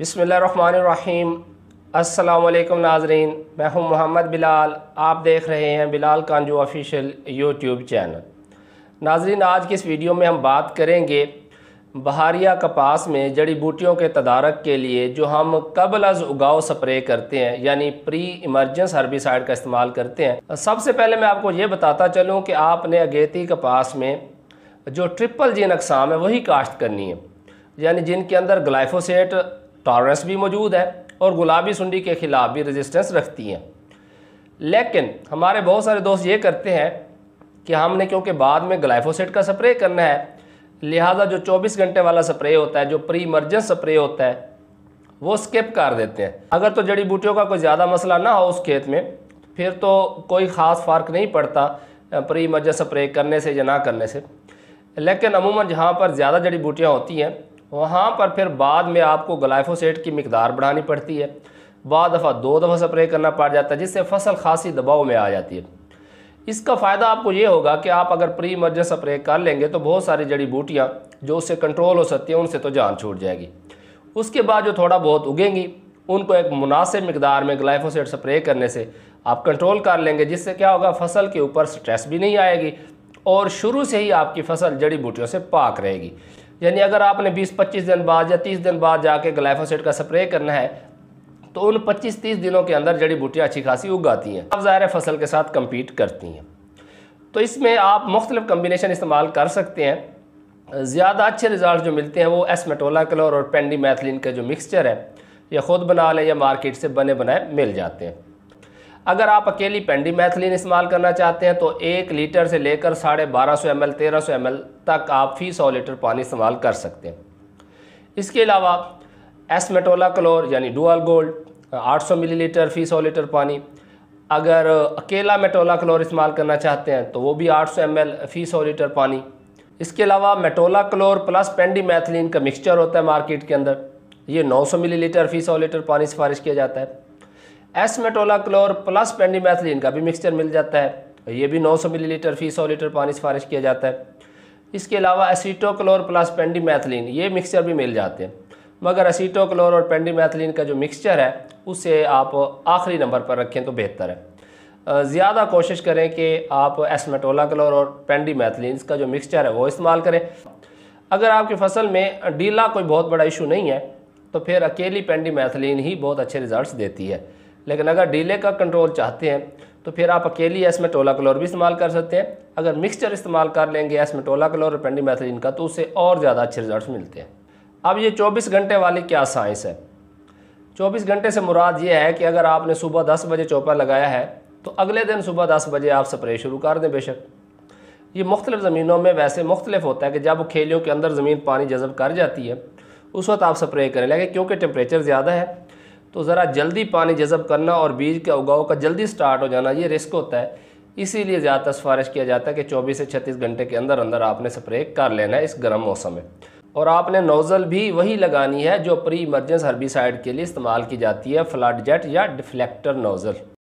बसमीम अल्लाम नाजरीन मैं हूं मोहम्मद बिलाल आप देख रहे हैं Bilal Kanju official YouTube channel नाजरीन आज की इस वीडियो में हम बात करेंगे बहारिया कपास में जड़ी बूटियों के तदारक के लिए जो हम कबल अज उगाओ स्प्रे करते हैं यानी प्री इमरजेंस हर्बिसाइड का इस्तेमाल करते हैं सबसे पहले मैं आपको ये बताता चलूँ कि आपने अगेती कपास में जो ट्रिपल जीन अकसाम है वही काश्त करनी है यानी जिनके अंदर ग्लाइफोसेट टॉलरेंस भी मौजूद है और गुलाबी सुंडी के ख़िलाफ़ भी रेजिस्टेंस रखती हैं लेकिन हमारे बहुत सारे दोस्त ये करते हैं कि हमने क्योंकि बाद में ग्लाइफोसेट का स्प्रे करना है लिहाजा जो 24 घंटे वाला स्प्रे होता है जो प्री इमरजेंस स्प्रे होता है वो स्किप कर देते हैं अगर तो जड़ी बूटियों का कोई ज़्यादा मसला ना हो उस खेत में फिर तो कोई ख़ास फ़र्क नहीं पड़ता प्री इमरजेंस स्प्रे करने से या ना करने से लेकिन अमूमन जहाँ पर ज़्यादा जड़ी बूटियाँ होती हैं वहाँ पर फिर बाद में आपको गलाइफोसेट की मकदार बढ़ानी पड़ती है बाद दफ़ा दो दफ़ा स्प्रे करना पड़ जाता है जिससे फसल खासी दबाव में आ जाती है इसका फ़ायदा आपको ये होगा कि आप अगर प्री मर्जर स्प्रे कर लेंगे तो बहुत सारी जड़ी बूटियाँ जो उससे कंट्रोल हो सकती हैं उनसे तो जान छूट जाएगी उसके बाद जो थोड़ा बहुत उगेंगी उनको एक मुनासिब मकदार में ग्लाइफोसेट स्प्रे करने से आप कंट्रोल कर लेंगे जिससे क्या होगा फसल के ऊपर स्ट्रेस भी नहीं आएगी और शुरू से ही आपकी फसल जड़ी बूटियों से पाक रहेगी यानी अगर आपने 20-25 दिन बाद या 30 दिन बाद जाके ग्लाइफोसेट का स्प्रे करना है तो उन 25-30 दिनों के अंदर जड़ी बूटियाँ अच्छी खासी उगाती हैं अब ज़ाहिर फसल के साथ कम्पीट करती हैं तो इसमें आप मुख्तलिफ कम्बिनेशन इस्तेमाल कर सकते हैं ज़्यादा अच्छे रिजल्ट जो मिलते हैं वो एसमेटोला कलर और पेंडी मैथलिन का जो मिक्सचर है या ख़ुद बना लें या मार्केट से बने बनाए मिल जाते हैं अगर आप अकेली पेंडी मैथिलीन इस्तेमाल करना चाहते हैं तो एक लीटर से लेकर साढ़े बारह सौ एम एल तेरह सौ एम एल तक आप फी सौ लीटर पानी इस्तेमाल कर सकते हैं इसके अलावा एसमेटोला क्लोर यानी डुअल गोल्ड 800 मिलीलीटर फी सौ लीटर पानी अगर अकेला मेटोला क्लोर इस्तेमाल करना चाहते हैं तो वो भी 800 एमएल फी सौ लीटर पानी इसके अलावा मेटोला क्लोर प्लस पेंडी मैथिलीन का मिक्सचर होता है मार्केट के अंदर ये 900 मिलीलीटर फी सौ लीटर पानी सिफारिश किया जाता है एसमेटोलाक्लोर प्लस पेंडीमैथिलीन का भी मिक्सचर मिल जाता है ये भी 900 मिलीलीटर फी सौ लीटर पानी सिफारिश किया जाता है इसके अलावा एसीटोक्लोर प्लस पेंडीमैथिलीन ये मिक्सचर भी मिल जाते हैं मगर एसीटोक्लोर और पेंडीमैथिलीन का जो मिक्सचर है उसे आप आखिरी नंबर पर रखें तो बेहतर है ज़्यादा कोशिश करें कि आप एसमेटोला क्लोर और पेंडीमैथिलीन का जो मिक्सचर है वो इस्तेमाल करें अगर आपकी फसल में डीला कोई बहुत बड़ा इशू नहीं है तो फिर अकेली पेंडीमैथिलीन ही बहुत अच्छे रिजल्ट देती है लेकिन अगर डीले का कंट्रोल चाहते हैं तो फिर आप अकेली एस में टोला क्लोर भी इस्तेमाल कर सकते हैं अगर मिक्सचर इस्तेमाल कर लेंगे एस में टोला क्लोर और मैथिलीन का तो उससे और ज़्यादा अच्छे रिजल्ट मिलते हैं अब ये चौबीस घंटे वाली क्या साइंस है चौबीस घंटे से मुराद ये है कि अगर आपने सुबह दस बजे चौपा लगाया है तो अगले दिन सुबह दस बजे आप स्प्रे शुरू कर दें बेशक ये मुख्तलिफ ज़मीनों में वैसे मुख्तलिफ होता है कि जब खेलियों के अंदर ज़मीन पानी जज़ब कर जाती है उस वक्त आप स्प्रे करें लेकिन क्योंकि टेम्परेचर ज़्यादा है तो ज़रा जल्दी पानी जज़ब करना और बीज के उगाओ का जल्दी स्टार्ट हो जाना ये रिस्क होता है इसीलिए ज़्यादातर सिफारिश किया जाता है कि 24 से 36 घंटे के अंदर अंदर आपने स्प्रे कर लेना है इस गर्म मौसम में और आपने नोज़ल भी वही लगानी है जो प्री इमरजेंस हर्बिसाइड के लिए इस्तेमाल की जाती है फ्लड जेट या डिफ्लेक्टर नोज़ल